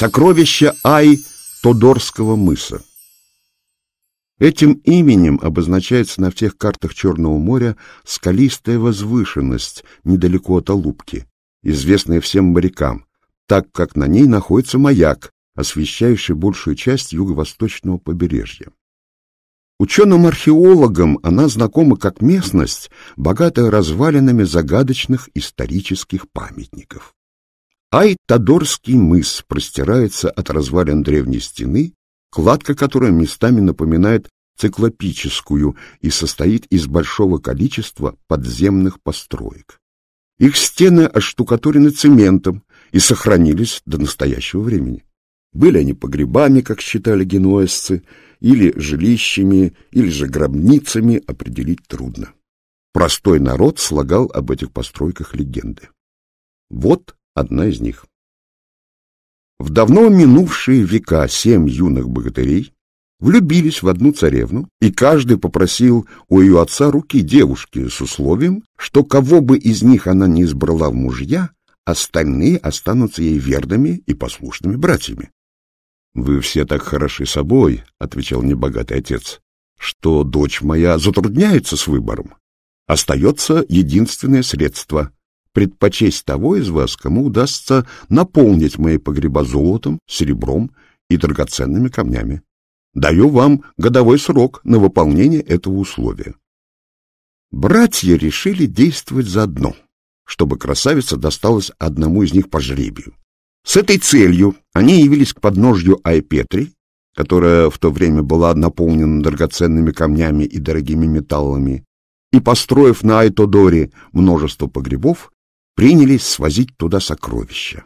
Сокровища Ай Тодорского мыса. Этим именем обозначается на всех картах Черного моря скалистая возвышенность недалеко от Алубки, известная всем морякам, так как на ней находится маяк, освещающий большую часть юго-восточного побережья. Ученым-археологам она знакома как местность, богатая развалинами загадочных исторических памятников. Ай Айтадорский мыс простирается от развалин древней стены, кладка которой местами напоминает циклопическую и состоит из большого количества подземных построек. Их стены оштукатурены цементом и сохранились до настоящего времени. Были они погребами, как считали генуэзцы, или жилищами, или же гробницами, определить трудно. Простой народ слагал об этих постройках легенды. Вот одна из них. В давно минувшие века семь юных богатырей влюбились в одну царевну, и каждый попросил у ее отца руки девушки с условием, что кого бы из них она не избрала в мужья, остальные останутся ей верными и послушными братьями. — Вы все так хороши собой, — отвечал небогатый отец, — что дочь моя затрудняется с выбором. Остается единственное средство предпочесть того из вас, кому удастся наполнить мои погреба золотом, серебром и драгоценными камнями. Даю вам годовой срок на выполнение этого условия. Братья решили действовать заодно, чтобы красавица досталась одному из них по жребию. С этой целью они явились к подножью Айпетри, которая в то время была наполнена драгоценными камнями и дорогими металлами, и, построив на Айтодоре множество погребов, принялись свозить туда сокровища.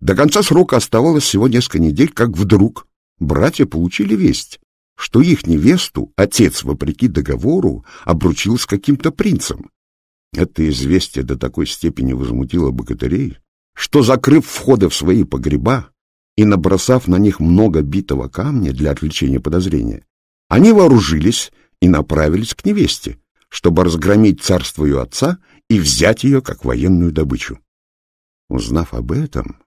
До конца срока оставалось всего несколько недель, как вдруг братья получили весть, что их невесту отец, вопреки договору, обручил с каким-то принцем. Это известие до такой степени возмутило богатырей, что, закрыв входы в свои погреба и набросав на них много битого камня для отвлечения подозрения, они вооружились и направились к невесте, чтобы разгромить царство ее отца и взять ее как военную добычу. Узнав об этом,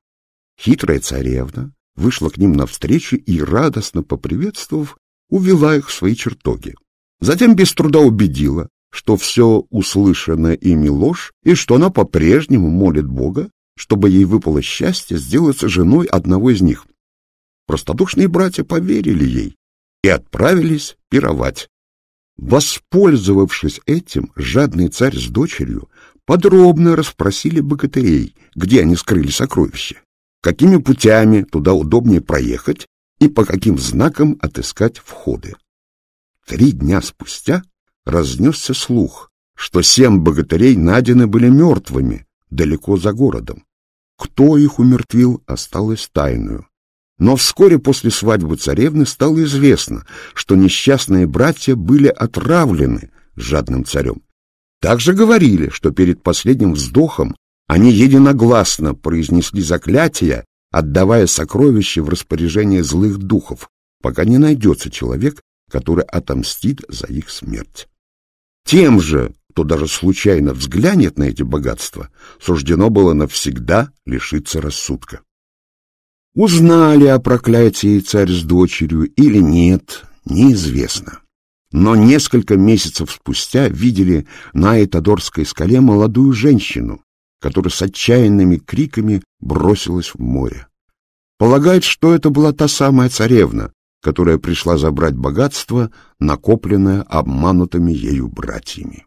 хитрая царевна вышла к ним навстречу и, радостно поприветствовав, увела их в свои чертоги. Затем без труда убедила, что все услышанное ими ложь и что она по-прежнему молит Бога, чтобы ей выпало счастье сделаться женой одного из них. Простодушные братья поверили ей и отправились пировать. Воспользовавшись этим, жадный царь с дочерью подробно расспросили богатырей, где они скрыли сокровища, какими путями туда удобнее проехать и по каким знакам отыскать входы. Три дня спустя разнесся слух, что семь богатырей найдены были мертвыми далеко за городом. Кто их умертвил, осталось тайную. Но вскоре после свадьбы царевны стало известно, что несчастные братья были отравлены жадным царем также говорили, что перед последним вздохом они единогласно произнесли заклятие, отдавая сокровища в распоряжение злых духов, пока не найдется человек, который отомстит за их смерть. Тем же, кто даже случайно взглянет на эти богатства, суждено было навсегда лишиться рассудка. Узнали о проклятии царь с дочерью или нет, неизвестно но несколько месяцев спустя видели на Этадорской скале молодую женщину, которая с отчаянными криками бросилась в море. Полагают, что это была та самая царевна, которая пришла забрать богатство, накопленное обманутыми ею братьями.